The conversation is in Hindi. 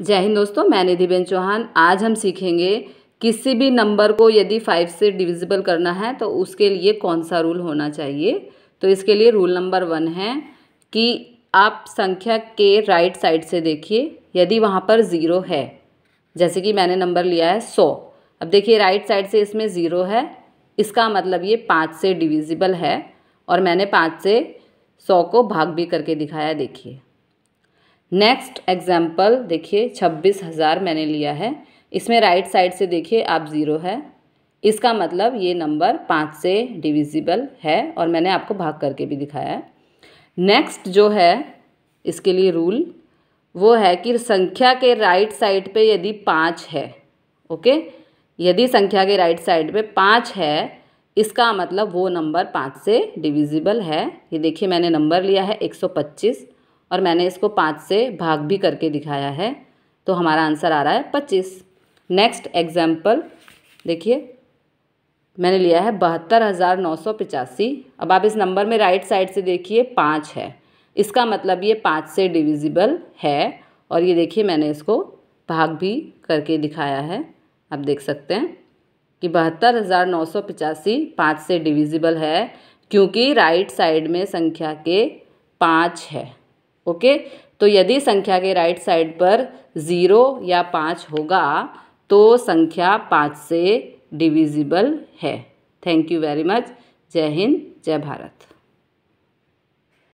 जय हिंद दोस्तों मैं निधिबेन चौहान आज हम सीखेंगे किसी भी नंबर को यदि फाइव से डिविजिबल करना है तो उसके लिए कौन सा रूल होना चाहिए तो इसके लिए रूल नंबर वन है कि आप संख्या के राइट साइड से देखिए यदि वहाँ पर ज़ीरो है जैसे कि मैंने नंबर लिया है सौ अब देखिए राइट साइड से इसमें ज़ीरो है इसका मतलब ये पाँच से डिविजिबल है और मैंने पाँच से सौ को भाग भी करके दिखाया देखिए नेक्स्ट एग्जाम्पल देखिए छब्बीस हज़ार मैंने लिया है इसमें राइट साइड से देखिए आप ज़ीरो है इसका मतलब ये नंबर पाँच से डिविजिबल है और मैंने आपको भाग करके भी दिखाया है नेक्स्ट जो है इसके लिए रूल वो है कि संख्या के राइट साइड पे यदि पाँच है ओके यदि संख्या के राइट साइड पे पाँच है इसका मतलब वो नंबर पाँच से डिविजिबल है ये देखिए मैंने नंबर लिया है एक सौ पच्चीस और मैंने इसको पाँच से भाग भी करके दिखाया है तो हमारा आंसर आ रहा है पच्चीस नेक्स्ट एग्जाम्पल देखिए मैंने लिया है बहत्तर हज़ार नौ सौ पिचासी अब आप इस नंबर में राइट साइड से देखिए पाँच है इसका मतलब ये पाँच से डिविजिबल है और ये देखिए मैंने इसको भाग भी करके दिखाया है आप देख सकते हैं कि बहत्तर हज़ार नौ सौ पिचासी पाँच से डिविजिबल है क्योंकि राइट साइड में संख्या के पाँच है ओके तो यदि संख्या के राइट साइड पर ज़ीरो या पाँच होगा तो संख्या पाँच से डिविजिबल है थैंक यू वेरी मच जय हिंद जय भारत